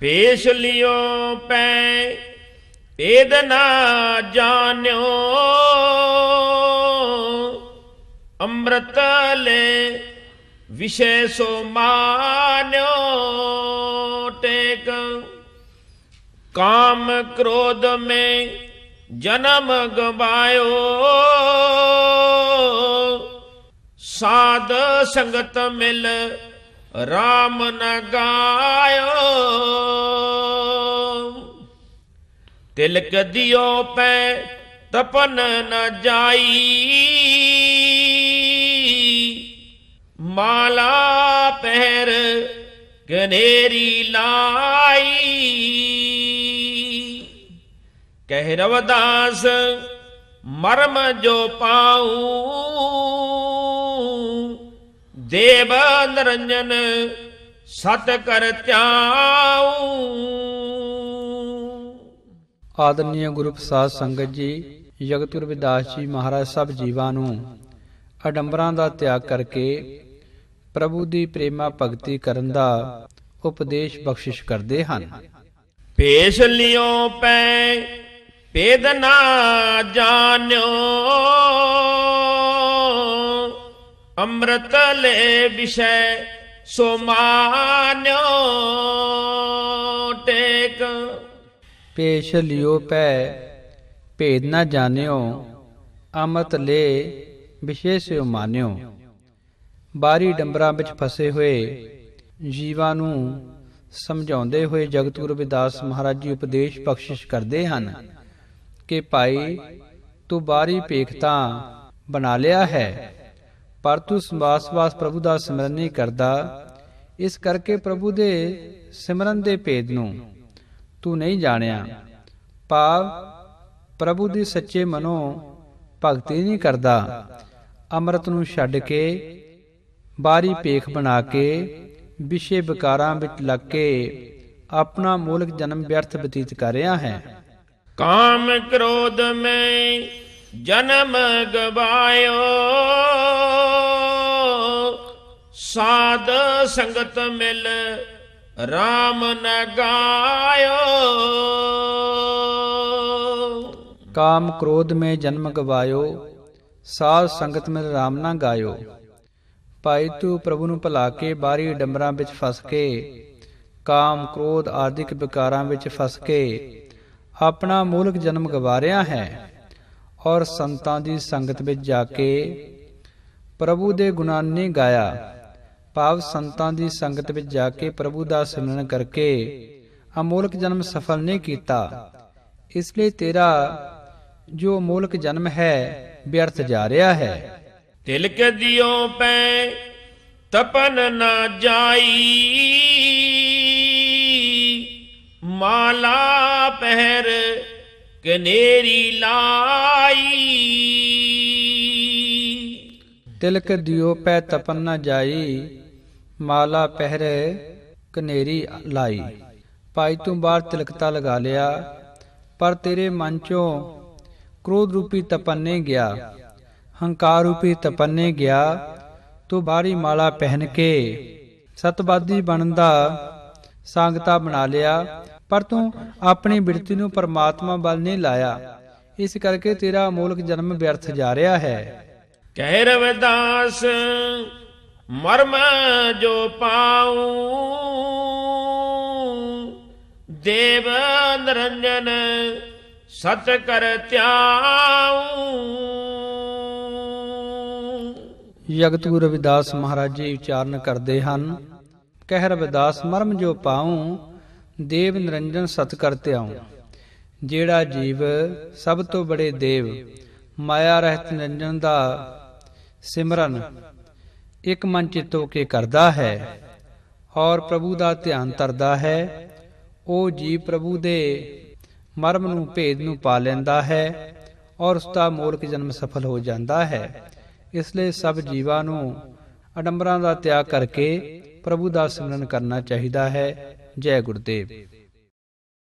ਪੇਸ਼ ਲਿਓ ਪੈ ਏਦ ਨਾ ਜਾਣਿਓ ਅੰਮ੍ਰਿਤ ਲੈ ਵਿਸ਼ੇ ਸੋ ਮਾਨਿਓ ਟੇਕ ਕਾਮ ਕ੍ਰੋਧ ਮੇ ਜਨਮ ਗਵਾਇਓ ਸਾਧ ਸੰਗਤ ਮਿਲ ਰਾਮ ਨਗਾਇਓ ਤਿਲਕ ਦਿਓ ਪੈ ਤਪਨ ਨ ਜਾਈ ਮਾਲਾ ਪਹਿਰ ਗਨੇਰੀ ਲਾਈ ਕਹਿ ਰਵਦਾਸ ਮਰਮ ਜੋ ਪਾਉ ਦੇਵ ਨਰੰਜਨ ਸਤ ਕਰ ਧਿਆਉ ਆਦਰਨੀਯ ਗੁਰੂ ਪ੍ਰਸਾਦ ਸੰਗਤ ਜੀ ਜਗਤੁਰ ਵਿਦਾਸ ਜੀ ਮਹਾਰਾਜ ਸਭ ਜੀਵਾਂ ਨੂੰ ਅਡੰਬਰਾਂ ਦਾ ਤਿਆਗ ਕਰਕੇ ਪ੍ਰਭੂ ਦੀ ਪ੍ਰੇਮਾ ਭਗਤੀ ਕਰਨ ਦਾ ਉਪਦੇਸ਼ ਬਖਸ਼ਿਸ਼ ਕਰਦੇ ਹਨ ਪੇਸ਼ ਲਿਓ ਪੈ ਪੇਦ ਨਾ ਜਾਣਿਓ ਅੰਮ੍ਰਿਤ ਲੈ ਵਿਸ਼ੈ ਸੋ ਮਾਨਿਓ ਟੇਕ ਪੇਸ਼ ਲਿਓ ਪੈ ਭੇਦ ਨਾ ਜਾਣਿਓ ਅਮਤ ਲੈ ਵਿਸ਼ੇ ਸਿਓ ਮਾਨਿਓ ਬਾਰੀ ਡੰਬਰਾਂ ਵਿੱਚ ਫਸੇ ਹੋਏ ਜੀਵਾਂ ਨੂੰ ਸਮਝਾਉਂਦੇ ਹੋਏ ਜਗਤਗੁਰੂ ਵਿਦਾਸ ਮਹਾਰਾਜ ਜੀ ਉਪਦੇਸ਼ ਬਖਸ਼ਿਸ਼ ਕਰਦੇ ਹਨ ਕਿ ਭਾਈ ਤੂੰ ਬਾਰੀ ਪੇਖਤਾ ਬਣਾ ਲਿਆ ਹੈ ਪਰ ਤੂੰ ਸਵਾਸ-ਵਾਸ ਪ੍ਰਭੂ ਦਾ ਸਿਮਰਨ ਨਹੀਂ ਕਰਦਾ ਇਸ ਕਰਕੇ ਪ੍ਰਭੂ ਦੇ ਸਿਮਰਨ ਦੇ ਭੇਦ ਨੂੰ ਤੂੰ ਨਹੀਂ ਜਾਣਿਆ ਪਾਪ ਪ੍ਰਭੂ ਦੀ ਸੱਚੇ ਮਨੋਂ ਭਗਤੀ ਨਹੀਂ ਕਰਦਾ ਅੰਮ੍ਰਿਤ ਨੂੰ ਛੱਡ ਕੇ ਬਾਰੀ ਪੇਖ ਬਣਾ ਕੇ ਵਿਸ਼ੇ ਵਿਕਾਰਾਂ ਵਿੱਚ ਲੱਗ ਕੇ ਆਪਣਾ ਮੂਲਕ ਜਨਮ ਵਿਅਰਥ ਬਤੀਤ ਕਰ ਰਿਹਾ ਹੈ ਕਾਮ ਕ੍ਰੋਧ ਮੈਂ ਜਨਮ ਗਵਾਇਓ ਸਾਧ ਸੰਗਤ ਮਿਲ ਰਾਮ ਨਗਾਇਓ ਕਾਮ ਕ੍ਰੋਧ ਮੇ ਜਨਮ ਗਵਾਇਓ ਸਾਧ ਸੰਗਤ ਮਿਲ ਰਾਮ ਨਾ ਗਾਇਓ ਭਾਈ ਤੂੰ ਪ੍ਰਭੂ ਨੂੰ ਭਲਾ ਕੇ ਬਾਰੀ ਡੰਬਰਾਂ ਵਿੱਚ ਫਸ ਕੇ ਕਾਮ ਕ੍ਰੋਧ ਆਦਿਕ ਵਿਕਾਰਾਂ ਵਿੱਚ ਫਸ ਕੇ ਆਪਣਾ ਮੂਲਕ ਜਨਮ ਗਵਾਰਿਆ ਹੈ ਔਰ ਸੰਤਾਂ ਦੀ ਸੰਗਤ ਵਿੱਚ ਜਾ ਕੇ ਪ੍ਰਭੂ ਦੇ ਗੁਣਾਂ ਨੇ ਗਾਇਆ ਭਾਵ ਸੰਤਾਂ ਦੀ ਸੰਗਤ ਵਿੱਚ ਜਾ ਕੇ ਪ੍ਰਭੂ ਦਾ ਸਿਮਰਨ ਕਰਕੇ ਅਮੋਲਕ ਜਨਮ ਸਫਲ ਨਹੀਂ ਕੀਤਾ ਇਸ ਲਈ ਤੇਰਾ ਜੋ ਅਮੋਲਕ ਜਨਮ ਹੈ ਬਿਅਰਥ ਜਾ ਰਿਹਾ ਹੈ ਕੇ ਦਿਓ ਪੈ ਤਪਨ ਨਾ ਜਾਈ ਮਾਲਾ ਪਹਿਰ ਕਨੇਰੀ ਲਾਈ ਤਿਲਕ ਦਿਓ ਪੈ ਤਪਨ ਨਾ ਜਾਈ ਮਾਲਾ ਪਹਿਰੇ ਕਨੇਰੀ ਲਾਈ ਪਾਈ ਤੂੰ ਬਾਹਰ ਤਿਲਕਤਾ ਲਗਾ ਲਿਆ ਪਰ ਤੇਰੇ ਮਨ ਚੋਂ ਕ੍ਰੋਧ ਰੂਪੀ ਤਪੰਨੇ ਗਿਆ ਹੰਕਾਰ ਰੂਪੀ ਤਪੰਨੇ ਗਿਆ ਤੂੰ ਬਾਹਰੀ ਮਾਲਾ ਪਹਿਨ ਕੇ ਸਤਵਾਦੀ ਬਣਨ ਦਾ ਸੰਗਤਾ ਬਣਾ ਲਿਆ ਪਰ ਤੂੰ ਆਪਣੀ ਬਿਰਤੀ ਨੂੰ ਪਰਮਾਤਮਾ ਵੱਲ ਨਹੀਂ ਲਾਇਆ ਇਸ ਕਰਕੇ ਤੇਰਾ ਅਮੋਲਕ ਜਨਮ ਵਿਅਰਥ ਜਾ ਰਿਹਾ ਹੈ ਕਹਿ ਰਵਿਦਾਸ ਮਰਮ ਜੋ ਪਾਉ ਦੇਵ ਨਰੰਜਨ ਸਤ ਕਰ ਧਿਆਉ ਯਗਤੂ ਰਵਿਦਾਸ ਮਹਾਰਾਜ ਜੀ ਉਚਾਰਨ ਕਰਦੇ ਹਨ ਕਹਿ ਰਵਿਦਾਸ ਮਰਮ ਜੋ ਪਾਉ ਦੇਵ ਨਿਰੰਜਨ ਸਤ ਕਰਤੇ ਆਉ ਜਿਹੜਾ ਜੀਵ ਸਭ ਤੋਂ ਬੜੇ ਦੇਵ ਮਾਇਆ ਰਹਿਤ ਨਿਰੰਜਨ ਦਾ ਸਿਮਰਨ ਇੱਕ ਮਨ ਚਿਤੋ ਕੇ ਕਰਦਾ ਹੈ ਔਰ ਪ੍ਰਭੂ ਦਾ ਧਿਆਨ ਤਰਦਾ ਹੈ ਉਹ ਜੀਵ ਪ੍ਰਭੂ ਦੇ ਮਰਮ ਨੂੰ ਭੇਦ ਨੂੰ ਪਾ ਲੈਂਦਾ ਹੈ ਔਰ ਉਸ ਦਾ ਮੂਲਕ ਜਨਮ ਸਫਲ ਹੋ ਜਾਂਦਾ ਹੈ ਇਸ ਲਈ ਸਭ ਜੀਵਾਂ ਨੂੰ ਅਡੰਬਰਾਂ ਦਾ ਤਿਆਗ ਕਰਕੇ ਪ੍ਰਭੂ ਦਾ ਸਿਮਰਨ ਕਰਨਾ ਚਾਹੀਦਾ ਹੈ ਜੈ ਗੁਰਦੇਵ